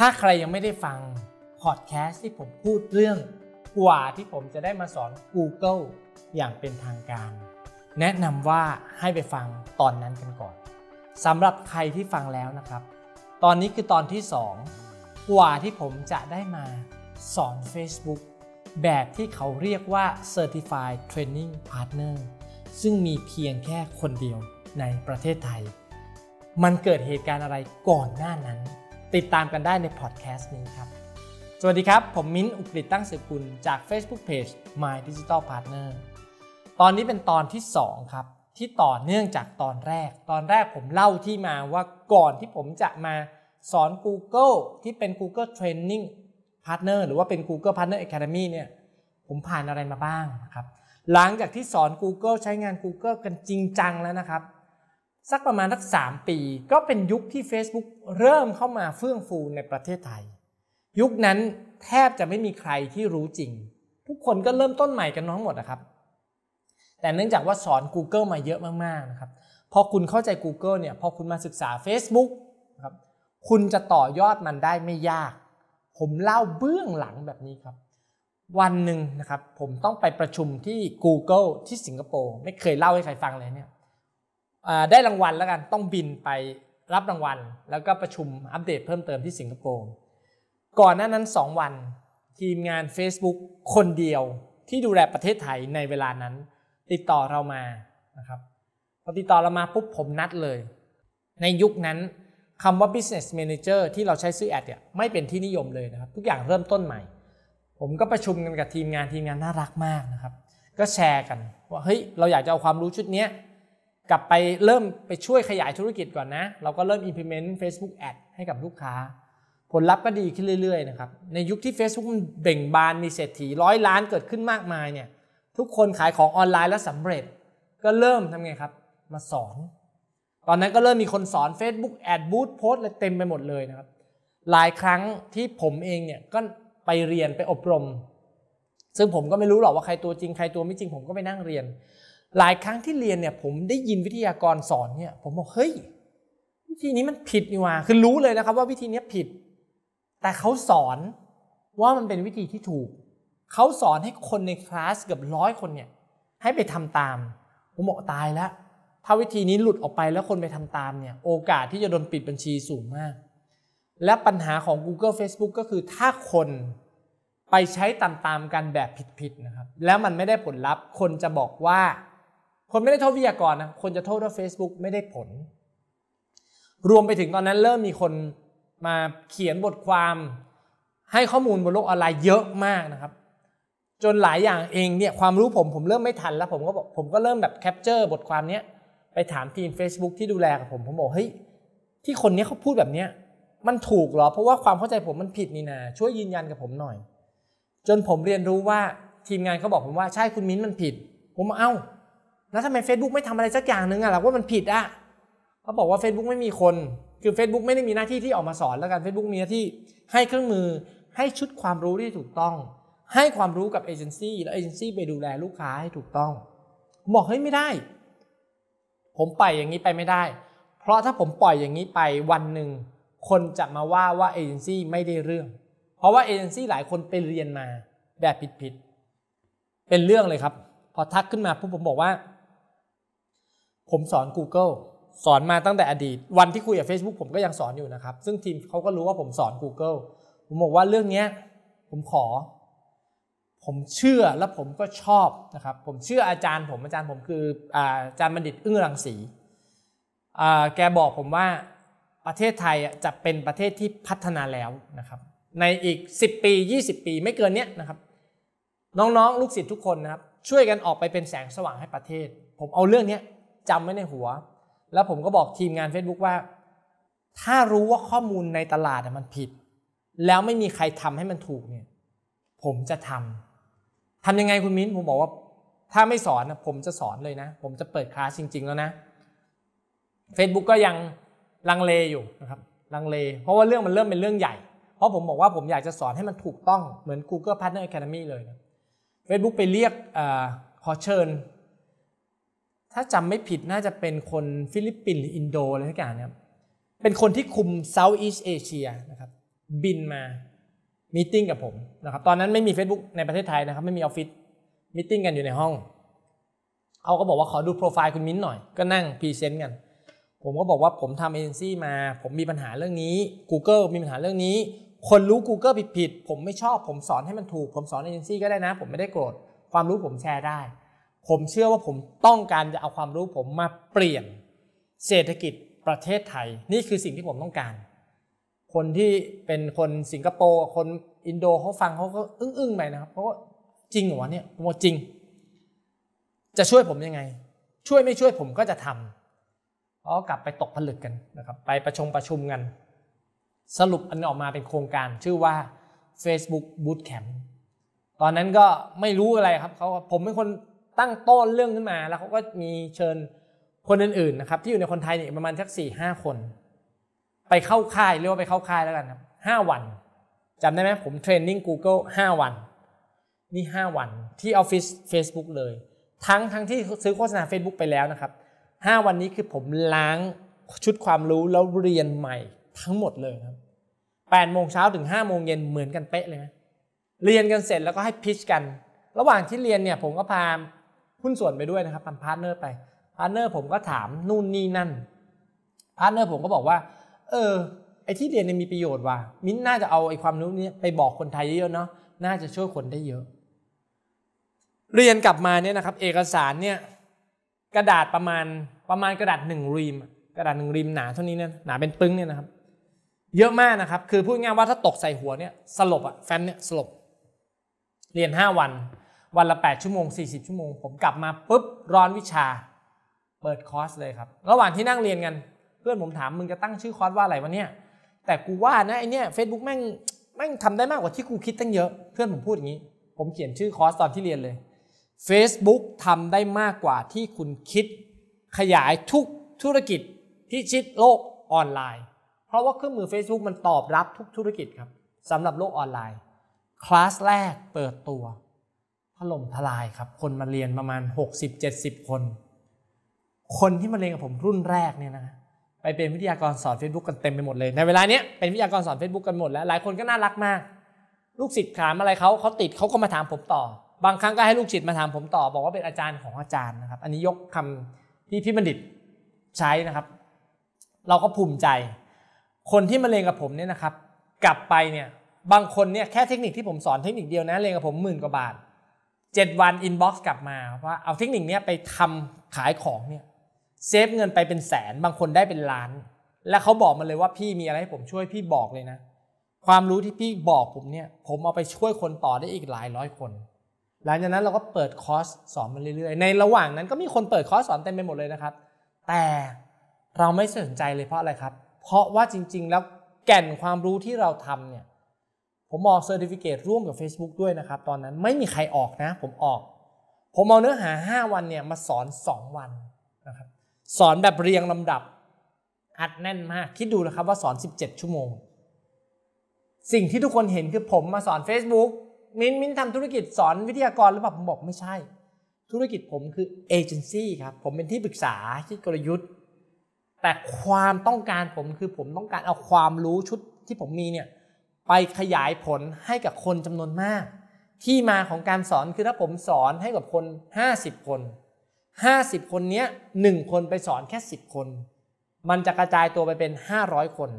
ถ้าใครยังไม่ได้ฟังพอดแคสต์ที่ผมพูดเรื่อง กว่าที่ผมจะได้มาสอน Google อย่างเป็นทางการ แนะนำว่าให้ไปฟังตอนนั้นกันก่อนสำหรับใครที่ฟังแล้วนะครับ ตอนนี้คือตอนที่ 2 กว่าที่ผมจะได้มาสอน Facebook แบบที่เขาเรียกว่า Certified Training Partner ซึ่งมีเพียงแค่คนเดียวในประเทศไทย มันเกิดเหตุการณ์อะไรก่อนหน้านั้นติดตามกันได้ในพอดแคสต์นี้ครับ สวัสดีครับ ผมมิ้นอุกฤษตั้งสืบคุณ จาก Facebook Page My Digital Partner ตอนนี้เป็นตอนที่ 2 ครับ ที่ต่อเนื่องจากตอนแรก ตอนแรกผมเล่าที่มาว่าก่อนที่ผมจะมาสอน Google ที่เป็น Google Training Partner หรือว่าเป็น Google Partner Academy เนี่ย ผมผ่านอะไรมาบ้างนะครับ หลังจากที่สอน Google ใช้งาน Google กันจริงจังแล้วนะครับสักประมาณสัก 3 ปีก็เป็นยุคที่ Facebook เริ่มเข้ามาเฟื่องฟูในประเทศไทย ยุคนั้นแทบจะไม่มีใครที่รู้จริง ทุกคนก็เริ่มต้นใหม่กันน้องหมดนะครับ แต่เนื่องจากว่าสอน Google มาเยอะมากๆนะครับพอคุณเข้าใจ Google เนี่ยพอคุณมาศึกษา Facebook ครับคุณจะต่อยอดมันได้ไม่ยาก ผมเล่าเบื้องหลังแบบนี้ครับ วันหนึ่งนะครับผมต้องไปประชุมที่ Google ที่สิงคโปร์ไม่เคยเล่าให้ใครฟังเลยเนี่ยได้รางวัลแล้วกันต้องบินไปรับรางวัล แล้วก็ประชุมอัปเดตเพิ่มเติมที่สิงคโปร์ก่อนหน้านั้น 2 วัน ทีมงาน Facebook คนเดียวที่ดูแลประเทศไทยในเวลานั้น ติดต่อเรามานะครับพอติดต่อเรามาปุ๊บผมนัดเลย ในยุคนั้นคำว่า business manager ที่เราใช้ซื้อแอดเนี่ยไม่เป็นที่นิยมเลยนะครับ ทุกอย่างเริ่มต้นใหม่ ผมก็ประชุมกันกับทีมงานทีมงานน่ารักมากนะครับก็แชร์กันว่าเฮ้ยเราอยากจะเอาความรู้ชุดนี้กลับไปเริ่มไปช่วยขยายธุรกิจก่อนนะ เราก็เริ่ม implement Facebook ad ให้กับลูกค้า ผลลัพธ์ก็ดีขึ้นเรื่อย ๆ นะครับ ในยุคที่ Facebook มันเบ่งบานมีเศรษฐีร้อยล้านเกิดขึ้นมากมายเนี่ย ทุกคนขายของออนไลน์แล้วสำเร็จ ก็เริ่มทำไงครับ มาสอนตอนนั้นก็เริ่มมีคนสอน Facebook Ad Boost Post เลยเต็มไปหมดเลยนะครับ หลายครั้งที่ผมเองเนี่ยก็ไปเรียนไปอบรม ซึ่งผมก็ไม่รู้หรอกว่าใครตัวจริงใครตัวไม่จริงผมก็ไปนั่งเรียนหลายครั้งที่เรียนเนี่ย ผมได้ยินวิทยากรสอนเนี่ย ผมบอกเฮ้ย วิธีนี้มันผิดนี่ว่าคือรู้เลยนะครับ ว่าวิธีนี้ผิด แต่เขาสอนว่ามันเป็นวิธีที่ถูก เขาสอนให้คนในคลาสเกือบร้อยคนเนี่ย ให้ไปทำตามผมบอกตายแล้ว ถ้าวิธีนี้หลุดออกไปแล้วคนไปทำตามเนี่ย โอกาสที่จะโดนปิดบัญชีสูงมาก และปัญหาของ Google Facebook ก็คือถ้าคนไปใช้ตามๆกันแบบผิดๆนะครับ แล้วมันไม่ได้ผลลัพธ์คนจะบอกว่าคนไม่ได้โทษวิทยากรนะ คนจะโทษว่า Facebook ไม่ได้ผล รวมไปถึงตอนนั้นเริ่มมีคนมาเขียนบทความให้ข้อมูลบนโลกออนไลน์เยอะมากนะครับ จนหลายอย่างเองเนี่ยความรู้ผมผมเริ่มไม่ทันแล้วผมก็บอกผมก็เริ่มแบบแคปเจอร์บทความเนี้ยไปถามทีม Facebook ที่ดูแลกับผมผมบอกเฮ้ยที่คนนี้เขาพูดแบบเนี้ยมันถูกหรอเพราะว่าความเข้าใจผมมันผิดนี่นาช่วยยืนยันกับผมหน่อย จนผมเรียนรู้ว่าทีมงานเขาบอกผมว่าใช่คุณมิ้นมันผิด ผมเอ้าแล้วทำไม Facebook ไม่ทำอะไรสักอย่างหนึ่งอะเราว่ามันผิดอะเขาบอกว่า Facebook ไม่มีคน คือ Facebook ไม่ได้มีหน้าที่ที่ออกมาสอน แล้วกัน Facebook มีหน้าที่ให้เครื่องมือให้ชุดความรู้ที่ถูกต้อง ให้ความรู้กับเอเจนซี่แล้วเอเจนซี่ไปดูแลลูกค้าให้ถูกต้องบอกเฮ้ยไม่ได้ ผมไปอยอย่างนี้ไปไม่ได้ เพราะถ้าผมปล่อยอย่างนี้ไปวันหนึ่งคนจะมาว่าว่าเอเจนซี่ ไม่ได้เรื่อง เพราะว่าเอเจนซี่หลายคนไปเรียนมาแบบผิดๆเป็นเรื่องเลยครับ พอทักขึ้นมาผู้ผมบอกว่าผม สอน Google สอนมาตั้งแต่อดีต วันที่คุยกับ Facebook ผมก็ยังสอนอยู่นะครับ ซึ่งทีมเขาก็รู้ว่าผมสอน Google ผมบอกว่าเรื่องนี้ผมขอ ผมเชื่อและผมก็ชอบนะครับ ผมเชื่ออาจารย์ผมอาจารย์ผมคืออาจารย์บัณฑิตอึ้งรังสี แกบอกผมว่าประเทศไทยจะเป็นประเทศที่พัฒนาแล้วนะครับ ในอีก 10 ปี 20 ปีไม่เกินเนี้ยนะครับ น้องๆ ลูกศิษย์ทุกคนนะครับช่วยกันออกไปเป็นแสงสว่างให้ประเทศ ผมเอาเรื่องนี้จำไว้ในหัว แล้วผมก็บอกทีมงาน Facebook ว่า ถ้ารู้ว่าข้อมูลในตลาดมันผิด แล้วไม่มีใครทำให้มันถูกเนี่ย ผมจะทำ ทำยังไงคุณมิ้นผมบอกว่าถ้าไม่สอนนะผมจะสอนเลยนะ ผมจะเปิดคลาสจริง ๆ แล้วนะ Facebook ก็ยังลังเลอยู่นะครับ ลังเล เพราะว่าเรื่องมันเริ่มเป็นเรื่องใหญ่ เพราะผมบอกว่าผมอยากจะสอนให้มันถูกต้อง เหมือน Google Partner Academy เลยนะ Facebook ไปเรียกอขอเชิญถ้าจำไม่ผิดน่าจะเป็นคน ฟิลิปปินส์หรืออินโดอะไรทักอย่างเนี่ยเป็นคนที่คุมเซาท์อีสเอเชียนะครับ บินมามีติ้งกับผมนะครับ ตอนนั้นไม่มี Facebook ในประเทศไทยนะครับ ไม่มีออฟฟิศ มีติ้งกันอยู่ในห้องเขาก็บอกว่า ขอดูโปรไฟล์คุณมิ้นหน่อย ก็นั่งพรีเซนต์กัน ผมก็บอกว่าผมทำเอเจนซี่มา ผมมีปัญหาเรื่องนี้ Google มีปัญหาเรื่องนี้ คนรู้ Google ผิดผิด ผมไม่ชอบ ผมสอนให้มันถูก ผมสอนเอเจนซี่ก็ได้นะ ผมไม่ได้โกรธ ความรู้ผมแชร์ได้ผมเชื่อว่าผมต้องการจะเอาความรู้ผมมาเปลี่ยนเศรษฐกิจประเทศไทย นี่คือสิ่งที่ผมต้องการ คนที่เป็นคนสิงคโปร์คนอินโดเขาฟังเขาก็อึ้งๆไปนะครับเพราะว่าจริงเหรอเนี่ยผมว่าจริง จะช่วยผมยังไง ช่วยไม่ช่วยผมก็จะทำขากลับไปตกผลึกกันนะครับไปประชุมประชุมกัน สรุปอันออกมาเป็นโครงการชื่อว่า Facebook Bootcamp ตอนนั้นก็ไม่รู้อะไรครับเขาผมเป็นคนตั้งต้นเรื่องขึ้นมาแล้วเขาก็มีเชิญคนอื่นๆนะครับ ที่อยู่ในคนไทยเนี่ยประมาณสักสี่ห้าคน ไปเข้าค่าย เรียกว่าไปเข้าค่ายแล้วกันครับห้าวันจำได้ไหมผมเทรนนิ่ง Google ห้าวัน นี่ห้าวันที่ออฟฟิศ Facebook เลย ทั้งทั้งที่ซื้อโฆษณา Facebook ไปแล้วนะครับห้าวันนี้คือผมล้างชุดความรู้แล้วเรียนใหม่ทั้งหมดเลยครับแปดโมงเช้าถึงห้าโมงเย็นเหมือนกันเป๊ะเลยนะเรียนกันเสร็จแล้วก็ให้พิชกัน ระหว่างที่เรียนเนี่ยผมก็พาหุ้นส่วนไปด้วยนะครับทำพาร์ทเนอร์ไปพาร์ทเนอร์ผมก็ถามนู่นนี่นั่นพาร์ทเนอร์ผมก็บอกว่าเออไอที่เรียนเนี่ยมีประโยชน์ว่ะมิ้นน่าจะเอาไอความรู้นี้ไปบอกคนไทยเยอะเนาะน่าจะช่วยคนได้เยอะ เรียนกลับมาเนี่ยนะครับเอกสารเนี่ยกระดาษประมาณประมาณกระดาษหนึ่งรีม กระดาษหนึ่งรีมหนาเท่านี้เนี่ยหนาเป็นปึ้งเนี่ยนะครับ เยอะมากนะครับ คือพูดง่ายว่าถ้าตกใส่หัวเนี่ยสลบอะแฟมเนี่ยสลบ เรียนห้าวันวันละ 8 ชั่วโมง 40 ชั่วโมงผมกลับมาปุ๊บร้อนวิชา เปิดคอร์สเลยครับระหว่างที่นั่งเรียนกันเพื่อนผมถามมึงจะตั้งชื่อคอร์สว่าอะไรวะเนี่ยแต่กูว่านะไอเนี่ยเฟซบุ๊กแม่งแม่งทำได้มากกว่าที่กูคิดตั้งเยอะเพื่อนผมพูดอย่างนี้ ผมเขียนชื่อคอร์สตอนที่เรียนเลย Facebook ทำได้มากกว่าที่คุณคิด ขยายทุกธุรกิจ ที่ชิดโลกออนไลน์ เพราะว่าเครื่องมือ Facebook มันตอบรับทุกธุรกิจครับสำหรับโลกออนไลน์คลาสแรกเปิดตัวถล่มทลายครับ คนมาเรียนประมาณ60-70 คน คนที่มาเรียนกับผมรุ่นแรกเนี่ยนะไปเป็นวิทยากรสอน Facebook กันเต็มไปหมดเลย ในเวลาเนี้ยเป็นวิทยากรสอน Facebook กันหมดแล้ว หลายคนก็น่ารักมาก ลูกศิษย์ถามอะไรเขาเขาติดเขาก็มาถามผมต่อ บางครั้งก็ให้ลูกศิษย์มาถามผมต่อ บอกว่าเป็นอาจารย์ของอาจารย์นะครับ อันนี้ยกคำที่พี่บัณฑิตใช้นะครับ เราก็ภูมิใจ คนที่มาเรียนกับผมเนี่ยนะครับ กลับไปเนี่ย บางคนเนี่ยแค่เทคนิคที่ผมสอนเทคนิคเดียวนะ เรียนกับผมหมื่นกว่าบาท7 วันอินบ็อกซ์กลับมาว่าเอาเทคนิคนี้ไปทำขายของเนี่ยเซฟเงินไปเป็นแสนบางคนได้เป็นล้าน แล้วเขาบอกมาเลยว่าพี่มีอะไรให้ผมช่วยพี่บอกเลยนะความรู้ที่พี่บอกผมเนี่ยผมเอาไปช่วยคนต่อได้อีกหลายร้อยคนหลังจากนั้นเราก็เปิดคอร์สสอนมาเรื่อยๆในระหว่างนั้นก็มีคนเปิดคอร์สสอนเต็มไปหมดเลยนะครับแต่เราไม่สนใจเลยเพราะอะไรครับเพราะว่าจริงๆแล้วแก่นความรู้ที่เราทำเนี่ยผมออกเซอร์ติฟิเคตร่วมกับ Facebook ด้วยนะครับ ตอนนั้นไม่มีใครออกนะ ผมออก ผมเอาเนื้อหา 5 วันเนี่ยมาสอน 2 วันนะครับสอนแบบเรียงลำดับ อัดแน่นมากคิดดูนะครับ ว่าสอน 17 ชั่วโมง สิ่งที่ทุกคนเห็นคือผมมาสอน Facebook มินมินทำธุรกิจสอนวิทยากรหรือเปล่าผมบอกไม่ใช่ ธุรกิจผมคือเอเจนซี่ครับ ผมเป็นที่ปรึกษาคิดกลยุทธ์ แต่ความต้องการผมคือผมต้องการเอาความรู้ชุดที่ผมมีเนี่ยไปขยายผลให้กับคนจำนวนมาก ที่มาของการสอนคือถ้าผมสอนให้กับคน 50 คน 50 คนนี้หนึ่งคนไปสอนแค่ 10 คน มันจะกระจายตัวไปเป็น 500 คน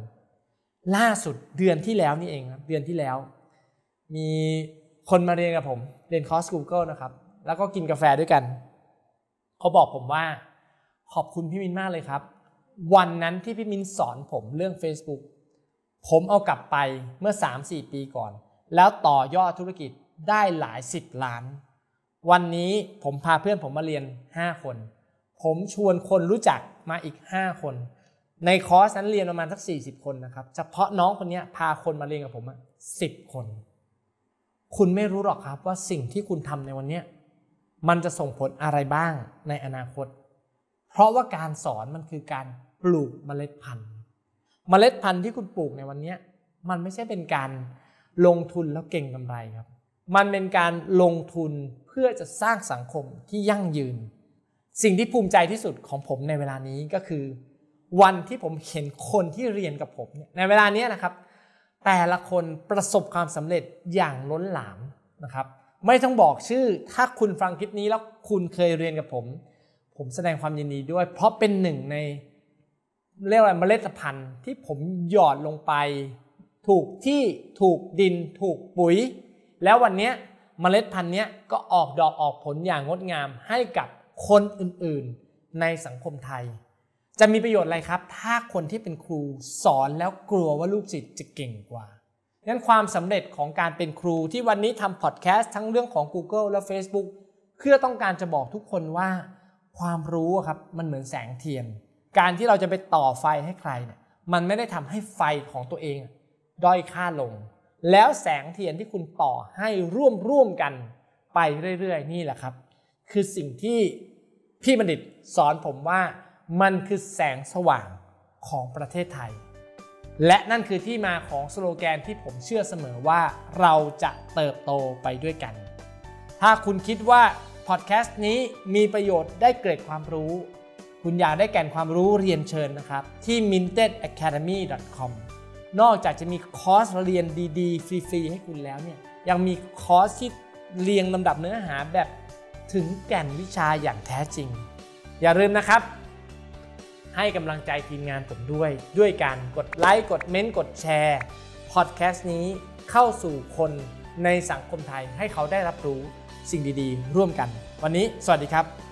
ล่าสุดเดือนที่แล้วนี่เองครับเดือนที่แล้ว มีคนมาเรียนกับผม เรียนคอร์ส Google นะครับ แล้วก็กินกาแฟด้วยกัน เขาบอกผมว่า ขอบคุณพี่มินมากเลยครับ วันนั้นที่พี่มินสอนผมเรื่อง Facebook ผมเอากลับไปเมื่อ 3-4 ปีก่อน แล้วต่อยอดธุรกิจได้หลายสิบล้าน วันนี้ผมพาเพื่อนผมมาเรียน 5 คน ผมชวนคนรู้จักมาอีก 5 คน ในคอร์สนั้นเรียนประมาณสัก 40 คนนะครับ เฉพาะน้องคนนี้พาคนมาเรียนกับผมสิบคน คุณไม่รู้หรอกครับว่าสิ่งที่คุณทำในวันนี้ มันจะส่งผลอะไรบ้างในอนาคต เพราะว่าการสอนมันคือการปลูกเมล็ดพันธุ์เมล็ดพันธุ์ที่คุณปลูกในวันนี้ มันไม่ใช่เป็นการลงทุนแล้วเก่งกำไรครับมันเป็นการลงทุนเพื่อจะสร้างสังคมที่ยั่งยืน สิ่งที่ภูมิใจที่สุดของผมในเวลานี้ก็คือ วันที่ผมเห็นคนที่เรียนกับผมเนี่ยในเวลานี้นะครับ แต่ละคนประสบความสำเร็จอย่างล้นหลามนะครับ ไม่ต้องบอกชื่อถ้าคุณฟังคลิปนี้แล้วคุณเคยเรียนกับผม ผมแสดงความยินดีด้วย เพราะเป็นหนึ่งในเรียกว่าเมล็ดพันธุ์ที่ผมหยอดลงไป ถูกที่ถูกดินถูกปุ๋ย แล้ววันนี้เมล็ดพันธุ์นี้ก็ออกดอกออกผลอย่างงดงามให้กับคนอื่นๆในสังคมไทย จะมีประโยชน์อะไรครับ ถ้าคนที่เป็นครูสอนแล้วกลัวว่าลูกศิษย์จะเก่งกว่างั้นความสำเร็จของการเป็นครูที่วันนี้ทำพอดแคสต์ทั้งเรื่องของ Google และ Facebook เพื่อต้องการจะบอกทุกคนว่าความรู้ครับมันเหมือนแสงเทียนการที่เราจะไปต่อไฟให้ใครเนี่ยมันไม่ได้ทำให้ไฟของตัวเองด้อยค่าลง แล้วแสงเทียนที่คุณต่อให้ร่วมร่วมกันไปเรื่อยๆ นี่แหละครับ คือสิ่งที่พี่บัณฑิตสอนผมว่ามันคือแสงสว่างของประเทศไทย และนั่นคือที่มาของสโลแกนที่ผมเชื่อเสมอว่าเราจะเติบโตไปด้วยกัน ถ้าคุณคิดว่าพอดแคสต์นี้มีประโยชน์ได้เกิดความรู้คุณอยากได้แก่นความรู้เรียนเชิญนะครับ ที่ mintedacademy.com นอกจากจะมีคอร์สเรียนดีๆ ฟรี ๆ ให้คุณแล้วเนี่ยยังมีคอร์สที่เรียงลำดับเนื้อหาแบบถึงแก่นวิชาอย่างแท้จริง อย่าลืมนะครับ ให้กำลังใจทีมงานผมด้วย ด้วยการกดไลค์กดเม้นต์กดแชร์พอดแคสต์นี้เข้าสู่คนในสังคมไทย ให้เขาได้รับรู้สิ่งดี ๆ ร่วมกัน วันนี้สวัสดีครับ